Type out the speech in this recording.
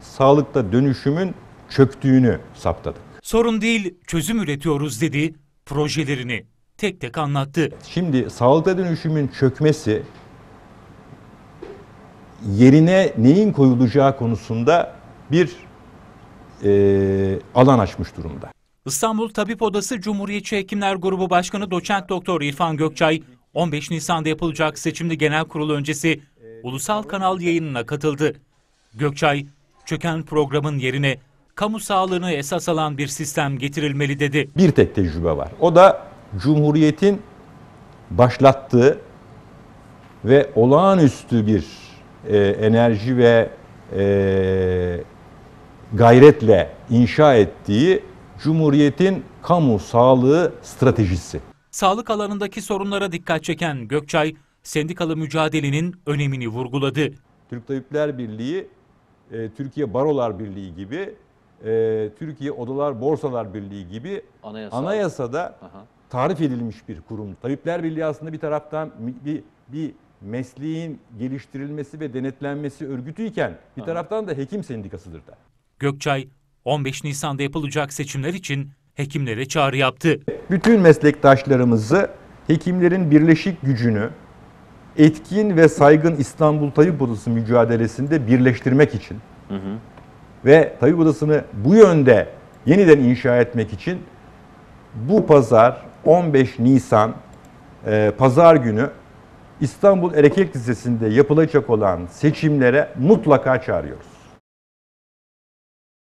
sağlıkta dönüşümün çöktüğünü saptadık. Sorun değil, çözüm üretiyoruz dedi, projelerini tek tek anlattı. Şimdi sağlıkta dönüşümün çökmesi yerine neyin koyulacağı konusunda bir e, alan açmış durumda. İstanbul Tabip Odası Cumhuriyetçi Hekimler Grubu Başkanı Doçent Doktor İrfan Gökçay 15 Nisan'da yapılacak seçimli genel kurul öncesi ulusal kanal yayınına katıldı. Gökçay çöken programın yerine kamu sağlığını esas alan bir sistem getirilmeli dedi. Bir tek tecrübe var. O da Cumhuriyet'in başlattığı ve olağanüstü bir e, enerji ve e, gayretle inşa ettiği Cumhuriyet'in kamu sağlığı stratejisi. Sağlık alanındaki sorunlara dikkat çeken Gökçay, sendikalı mücadelenin önemini vurguladı. Türk Tabipler Birliği e, Türkiye Barolar Birliği gibi, e, Türkiye Odalar Borsalar Birliği gibi Anayasa. anayasada Aha. tarif edilmiş bir kurum. Tabipler Birliği aslında bir taraftan bir, bir mesleğin geliştirilmesi ve denetlenmesi örgütüyken bir taraftan da hekim sendikasıdır da. Gökçay 15 Nisan'da yapılacak seçimler için hekimlere çağrı yaptı. Bütün meslektaşlarımızı hekimlerin birleşik gücünü, etkin ve saygın İstanbul Tabip Odası mücadelesinde birleştirmek için hı hı. ve Tabip Odası'nı bu yönde yeniden inşa etmek için bu pazar 15 Nisan e, pazar günü İstanbul Erkek Lisesi'nde yapılacak olan seçimlere mutlaka çağırıyoruz.